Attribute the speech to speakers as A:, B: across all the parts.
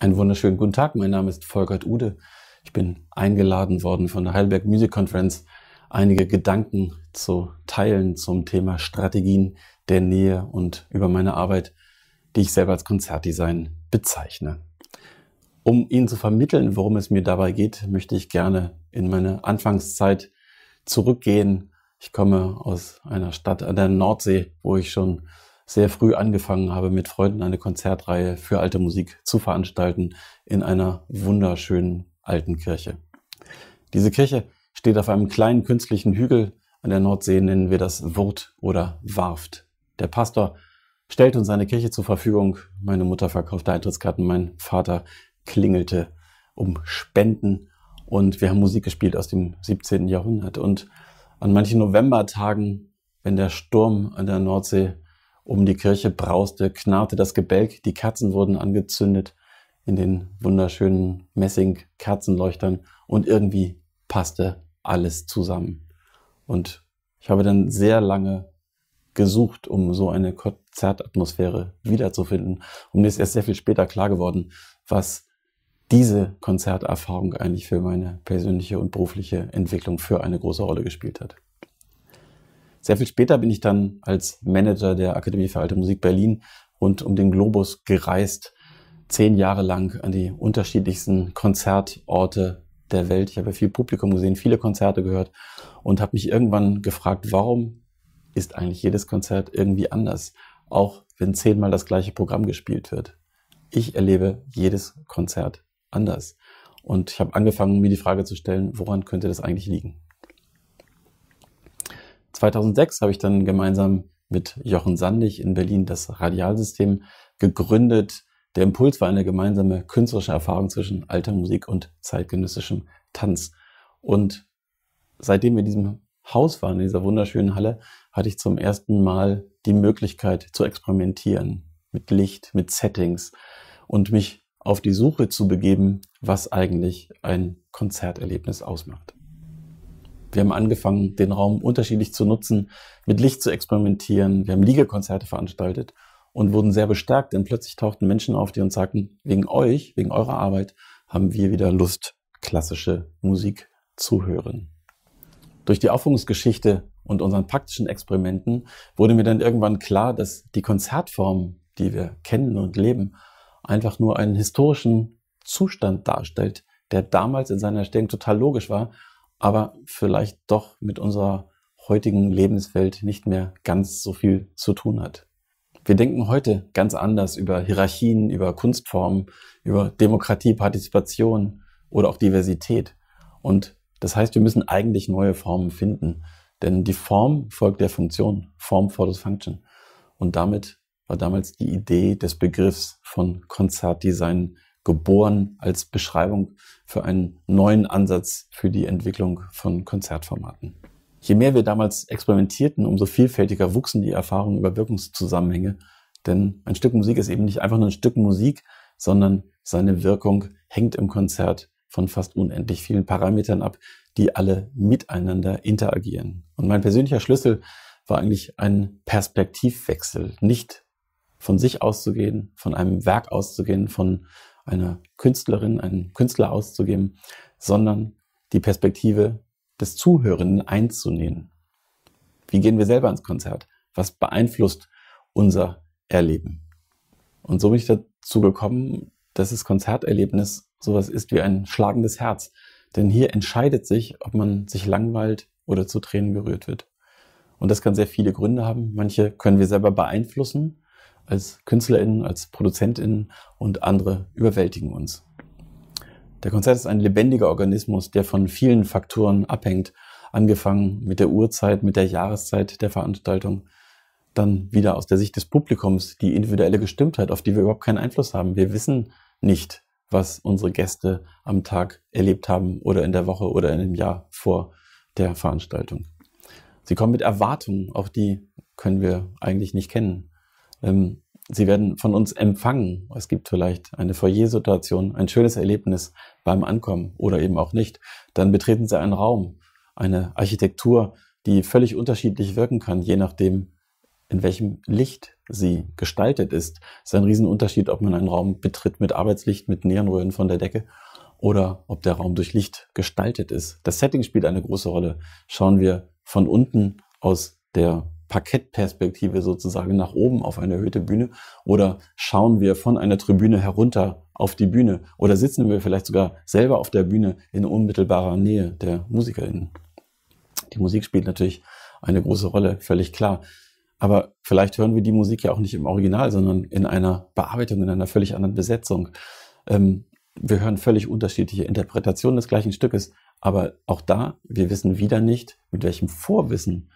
A: Einen wunderschönen guten Tag, mein Name ist Volkert Ude. Ich bin eingeladen worden von der Heidelberg Music Conference, einige Gedanken zu teilen zum Thema Strategien der Nähe und über meine Arbeit, die ich selber als Konzertdesign bezeichne. Um Ihnen zu vermitteln, worum es mir dabei geht, möchte ich gerne in meine Anfangszeit zurückgehen. Ich komme aus einer Stadt an der Nordsee, wo ich schon sehr früh angefangen habe, mit Freunden eine Konzertreihe für alte Musik zu veranstalten in einer wunderschönen alten Kirche. Diese Kirche steht auf einem kleinen künstlichen Hügel an der Nordsee, nennen wir das Wurt oder Warft. Der Pastor stellte uns seine Kirche zur Verfügung. Meine Mutter verkaufte Eintrittskarten, mein Vater klingelte um Spenden und wir haben Musik gespielt aus dem 17. Jahrhundert. Und an manchen Novembertagen, wenn der Sturm an der Nordsee um die Kirche brauste, knarrte das Gebälk, die Kerzen wurden angezündet in den wunderschönen Messing-Kerzenleuchtern und irgendwie passte alles zusammen. Und ich habe dann sehr lange gesucht, um so eine Konzertatmosphäre wiederzufinden. Und mir ist erst sehr viel später klar geworden, was diese Konzerterfahrung eigentlich für meine persönliche und berufliche Entwicklung für eine große Rolle gespielt hat. Sehr viel später bin ich dann als Manager der Akademie für Alte Musik Berlin rund um den Globus gereist, zehn Jahre lang an die unterschiedlichsten Konzertorte der Welt. Ich habe viel Publikum gesehen, viele Konzerte gehört und habe mich irgendwann gefragt, warum ist eigentlich jedes Konzert irgendwie anders, auch wenn zehnmal das gleiche Programm gespielt wird. Ich erlebe jedes Konzert anders. Und ich habe angefangen, mir die Frage zu stellen, woran könnte das eigentlich liegen? 2006 habe ich dann gemeinsam mit Jochen Sandig in Berlin das Radialsystem gegründet. Der Impuls war eine gemeinsame künstlerische Erfahrung zwischen alter Musik und zeitgenössischem Tanz. Und seitdem wir in diesem Haus waren, in dieser wunderschönen Halle, hatte ich zum ersten Mal die Möglichkeit zu experimentieren mit Licht, mit Settings und mich auf die Suche zu begeben, was eigentlich ein Konzerterlebnis ausmacht. Wir haben angefangen, den Raum unterschiedlich zu nutzen, mit Licht zu experimentieren. Wir haben Liegekonzerte veranstaltet und wurden sehr bestärkt, denn plötzlich tauchten Menschen auf, die uns sagten, wegen euch, wegen eurer Arbeit haben wir wieder Lust, klassische Musik zu hören. Durch die Aufführungsgeschichte und unseren praktischen Experimenten wurde mir dann irgendwann klar, dass die Konzertform, die wir kennen und leben, einfach nur einen historischen Zustand darstellt, der damals in seiner Erstellung total logisch war aber vielleicht doch mit unserer heutigen Lebenswelt nicht mehr ganz so viel zu tun hat. Wir denken heute ganz anders über Hierarchien, über Kunstformen, über Demokratie, Partizipation oder auch Diversität. Und das heißt, wir müssen eigentlich neue Formen finden, denn die Form folgt der Funktion, Form follows Function. Und damit war damals die Idee des Begriffs von Konzertdesign geboren als Beschreibung für einen neuen Ansatz für die Entwicklung von Konzertformaten. Je mehr wir damals experimentierten, umso vielfältiger wuchsen die Erfahrungen über Wirkungszusammenhänge. Denn ein Stück Musik ist eben nicht einfach nur ein Stück Musik, sondern seine Wirkung hängt im Konzert von fast unendlich vielen Parametern ab, die alle miteinander interagieren. Und mein persönlicher Schlüssel war eigentlich ein Perspektivwechsel, nicht von sich auszugehen, von einem Werk auszugehen, von einer Künstlerin, einen Künstler auszugeben, sondern die Perspektive des Zuhörenden einzunehmen. Wie gehen wir selber ins Konzert? Was beeinflusst unser Erleben? Und so bin ich dazu gekommen, dass das Konzerterlebnis sowas ist wie ein schlagendes Herz. Denn hier entscheidet sich, ob man sich langweilt oder zu Tränen gerührt wird. Und das kann sehr viele Gründe haben. Manche können wir selber beeinflussen als KünstlerInnen, als ProduzentInnen und andere überwältigen uns. Der Konzert ist ein lebendiger Organismus, der von vielen Faktoren abhängt, angefangen mit der Uhrzeit, mit der Jahreszeit der Veranstaltung, dann wieder aus der Sicht des Publikums die individuelle Gestimmtheit, auf die wir überhaupt keinen Einfluss haben. Wir wissen nicht, was unsere Gäste am Tag erlebt haben oder in der Woche oder in dem Jahr vor der Veranstaltung. Sie kommen mit Erwartungen, auch die können wir eigentlich nicht kennen ähm, sie werden von uns empfangen. Es gibt vielleicht eine Foyer-Situation, ein schönes Erlebnis beim Ankommen oder eben auch nicht. Dann betreten sie einen Raum, eine Architektur, die völlig unterschiedlich wirken kann, je nachdem, in welchem Licht sie gestaltet ist. Es ist ein Riesenunterschied, ob man einen Raum betritt mit Arbeitslicht, mit Neonröhren von der Decke oder ob der Raum durch Licht gestaltet ist. Das Setting spielt eine große Rolle. Schauen wir von unten aus der Parkettperspektive sozusagen nach oben auf eine erhöhte Bühne? Oder schauen wir von einer Tribüne herunter auf die Bühne? Oder sitzen wir vielleicht sogar selber auf der Bühne in unmittelbarer Nähe der MusikerInnen? Die Musik spielt natürlich eine große Rolle, völlig klar. Aber vielleicht hören wir die Musik ja auch nicht im Original, sondern in einer Bearbeitung, in einer völlig anderen Besetzung. Ähm, wir hören völlig unterschiedliche Interpretationen des gleichen Stückes. Aber auch da, wir wissen wieder nicht, mit welchem Vorwissen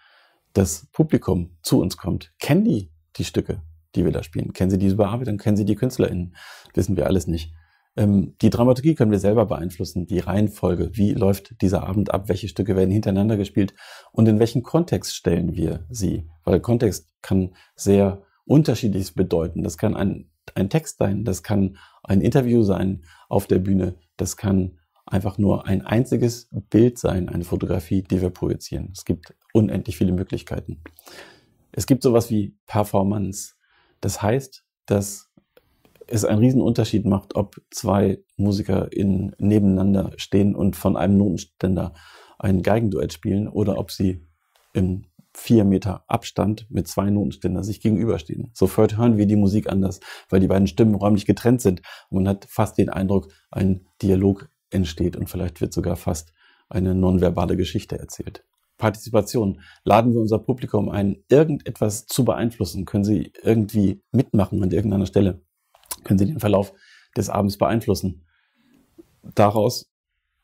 A: das Publikum zu uns kommt. Kennen die die Stücke, die wir da spielen? Kennen sie diese Bearbeitung? Kennen sie die KünstlerInnen? Wissen wir alles nicht. Ähm, die Dramaturgie können wir selber beeinflussen, die Reihenfolge, wie läuft dieser Abend ab, welche Stücke werden hintereinander gespielt und in welchen Kontext stellen wir sie. Weil Kontext kann sehr unterschiedliches bedeuten. Das kann ein, ein Text sein, das kann ein Interview sein auf der Bühne, das kann einfach nur ein einziges Bild sein, eine Fotografie, die wir projizieren. Es gibt unendlich viele Möglichkeiten. Es gibt sowas wie Performance. Das heißt, dass es einen riesen Unterschied macht, ob zwei Musiker in, nebeneinander stehen und von einem Notenständer ein Geigenduett spielen oder ob sie im vier Meter Abstand mit zwei Notenständern sich gegenüberstehen. Sofort hören wir die Musik anders, weil die beiden Stimmen räumlich getrennt sind. man hat fast den Eindruck, ein Dialog entsteht und vielleicht wird sogar fast eine nonverbale Geschichte erzählt. Partizipation. Laden wir unser Publikum ein, irgendetwas zu beeinflussen? Können Sie irgendwie mitmachen an irgendeiner Stelle? Können Sie den Verlauf des Abends beeinflussen? Daraus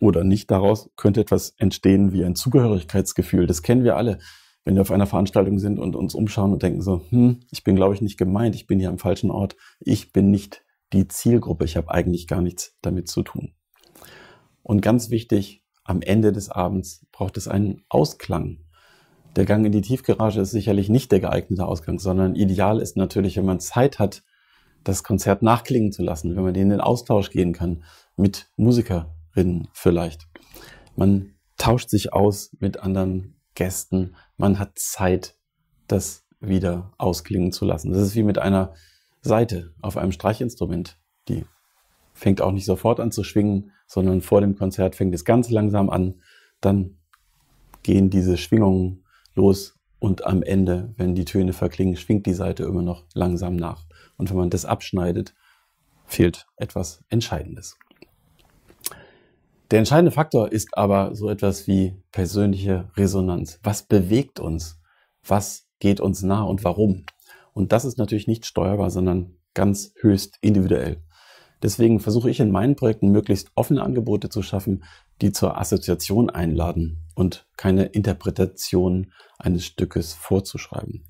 A: oder nicht daraus könnte etwas entstehen wie ein Zugehörigkeitsgefühl. Das kennen wir alle, wenn wir auf einer Veranstaltung sind und uns umschauen und denken so, hm, ich bin glaube ich nicht gemeint, ich bin hier am falschen Ort, ich bin nicht die Zielgruppe, ich habe eigentlich gar nichts damit zu tun. Und ganz wichtig, am Ende des Abends braucht es einen Ausklang. Der Gang in die Tiefgarage ist sicherlich nicht der geeignete Ausgang, sondern ideal ist natürlich, wenn man Zeit hat, das Konzert nachklingen zu lassen, wenn man in den Austausch gehen kann mit Musikerinnen vielleicht. Man tauscht sich aus mit anderen Gästen, man hat Zeit, das wieder ausklingen zu lassen. Das ist wie mit einer Seite auf einem Streichinstrument. Die fängt auch nicht sofort an zu schwingen, sondern vor dem Konzert fängt es ganz langsam an. Dann gehen diese Schwingungen los und am Ende, wenn die Töne verklingen, schwingt die Seite immer noch langsam nach. Und wenn man das abschneidet, fehlt etwas Entscheidendes. Der entscheidende Faktor ist aber so etwas wie persönliche Resonanz. Was bewegt uns? Was geht uns nah und warum? Und das ist natürlich nicht steuerbar, sondern ganz höchst individuell. Deswegen versuche ich in meinen Projekten möglichst offene Angebote zu schaffen, die zur Assoziation einladen und keine Interpretation eines Stückes vorzuschreiben.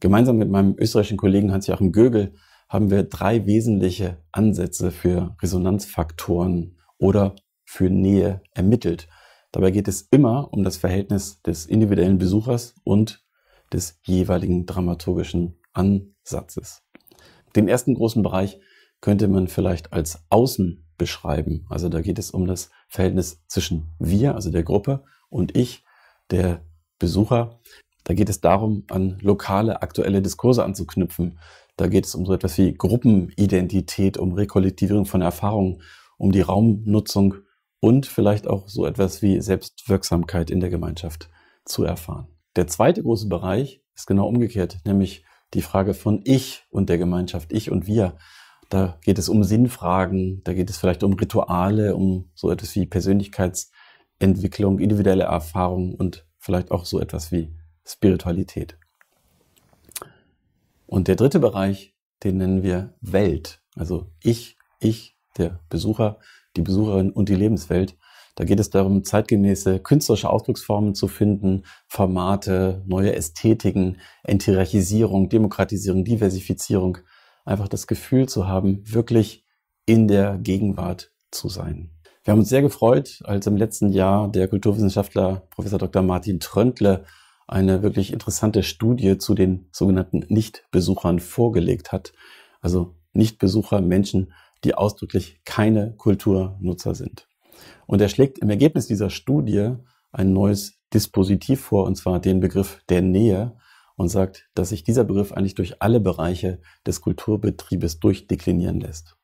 A: Gemeinsam mit meinem österreichischen Kollegen Hans-Joachim Gögel haben wir drei wesentliche Ansätze für Resonanzfaktoren oder für Nähe ermittelt. Dabei geht es immer um das Verhältnis des individuellen Besuchers und des jeweiligen dramaturgischen Ansatzes. Den ersten großen Bereich könnte man vielleicht als Außen beschreiben. Also da geht es um das Verhältnis zwischen wir, also der Gruppe, und ich, der Besucher. Da geht es darum, an lokale, aktuelle Diskurse anzuknüpfen. Da geht es um so etwas wie Gruppenidentität, um Rekollektivierung von Erfahrungen, um die Raumnutzung und vielleicht auch so etwas wie Selbstwirksamkeit in der Gemeinschaft zu erfahren. Der zweite große Bereich ist genau umgekehrt, nämlich die Frage von Ich und der Gemeinschaft, Ich und Wir. Da geht es um Sinnfragen, da geht es vielleicht um Rituale, um so etwas wie Persönlichkeitsentwicklung, individuelle Erfahrungen und vielleicht auch so etwas wie Spiritualität. Und der dritte Bereich, den nennen wir Welt. Also ich, ich, der Besucher, die Besucherin und die Lebenswelt. Da geht es darum, zeitgemäße künstlerische Ausdrucksformen zu finden, Formate, neue Ästhetiken, Enthierarchisierung, Demokratisierung, Diversifizierung einfach das Gefühl zu haben, wirklich in der Gegenwart zu sein. Wir haben uns sehr gefreut, als im letzten Jahr der Kulturwissenschaftler Prof. Dr. Martin Tröntle eine wirklich interessante Studie zu den sogenannten Nichtbesuchern vorgelegt hat. Also Nichtbesucher, Menschen, die ausdrücklich keine Kulturnutzer sind. Und er schlägt im Ergebnis dieser Studie ein neues Dispositiv vor, und zwar den Begriff der Nähe, und sagt, dass sich dieser Begriff eigentlich durch alle Bereiche des Kulturbetriebes durchdeklinieren lässt.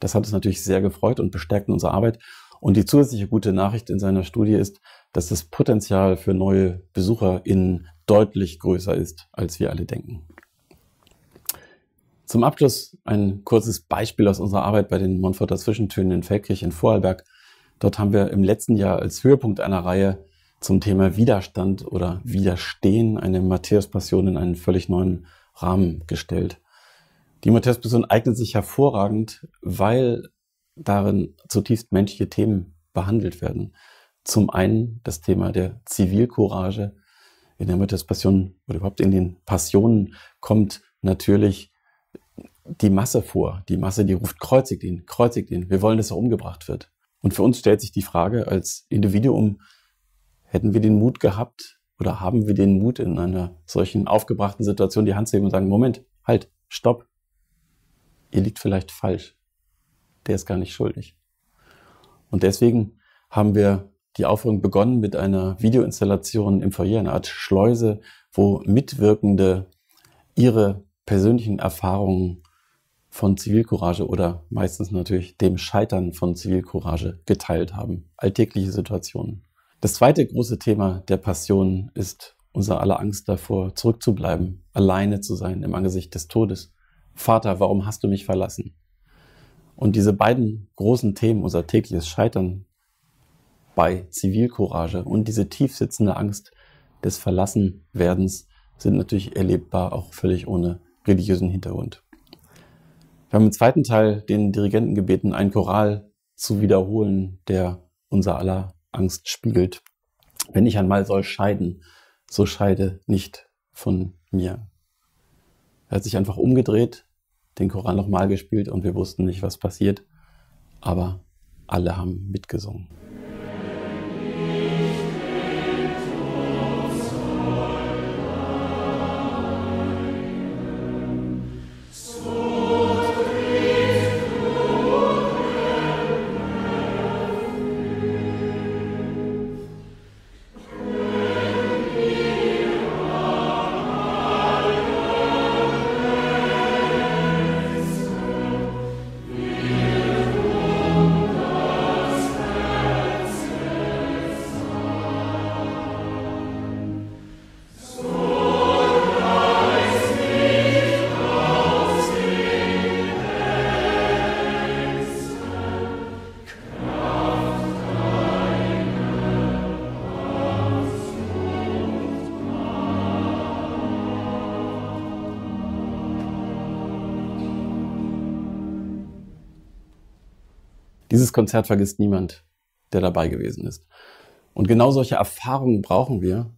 A: Das hat uns natürlich sehr gefreut und bestärkt in unserer Arbeit. Und die zusätzliche gute Nachricht in seiner Studie ist, dass das Potenzial für neue BesucherInnen deutlich größer ist, als wir alle denken. Zum Abschluss ein kurzes Beispiel aus unserer Arbeit bei den Montforter Zwischentönen in Feldkirch in Vorarlberg. Dort haben wir im letzten Jahr als Höhepunkt einer Reihe zum Thema Widerstand oder Widerstehen eine Matthäus-Passion in einen völlig neuen Rahmen gestellt. Die Matthäus-Passion eignet sich hervorragend, weil darin zutiefst menschliche Themen behandelt werden. Zum einen das Thema der Zivilcourage. In der Matthäus-Passion oder überhaupt in den Passionen kommt natürlich die Masse vor. Die Masse, die ruft, kreuzigt ihn, kreuzigt ihn. Wir wollen, dass er umgebracht wird. Und für uns stellt sich die Frage als Individuum, Hätten wir den Mut gehabt oder haben wir den Mut in einer solchen aufgebrachten Situation die Hand zu heben und sagen, Moment, halt, stopp, ihr liegt vielleicht falsch. Der ist gar nicht schuldig. Und deswegen haben wir die Aufführung begonnen mit einer Videoinstallation im Foyer, einer Art Schleuse, wo Mitwirkende ihre persönlichen Erfahrungen von Zivilcourage oder meistens natürlich dem Scheitern von Zivilcourage geteilt haben. Alltägliche Situationen. Das zweite große Thema der Passion ist unser aller Angst davor, zurückzubleiben, alleine zu sein im Angesicht des Todes. Vater, warum hast du mich verlassen? Und diese beiden großen Themen, unser tägliches Scheitern bei Zivilcourage und diese tief sitzende Angst des Verlassenwerdens, sind natürlich erlebbar, auch völlig ohne religiösen Hintergrund. Wir haben im zweiten Teil den Dirigenten gebeten, einen Choral zu wiederholen, der unser aller Angst spiegelt. Wenn ich einmal soll scheiden, so scheide nicht von mir. Er hat sich einfach umgedreht, den Koran nochmal gespielt und wir wussten nicht, was passiert. Aber alle haben mitgesungen. Dieses Konzert vergisst niemand, der dabei gewesen ist. Und genau solche Erfahrungen brauchen wir,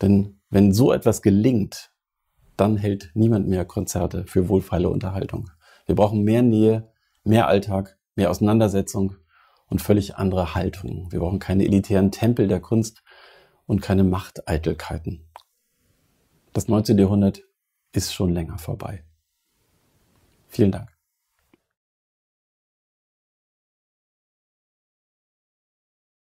A: denn wenn so etwas gelingt, dann hält niemand mehr Konzerte für wohlfeile Unterhaltung. Wir brauchen mehr Nähe, mehr Alltag, mehr Auseinandersetzung und völlig andere Haltungen. Wir brauchen keine elitären Tempel der Kunst und keine Machteitelkeiten. Das 19. Jahrhundert ist schon länger vorbei. Vielen Dank.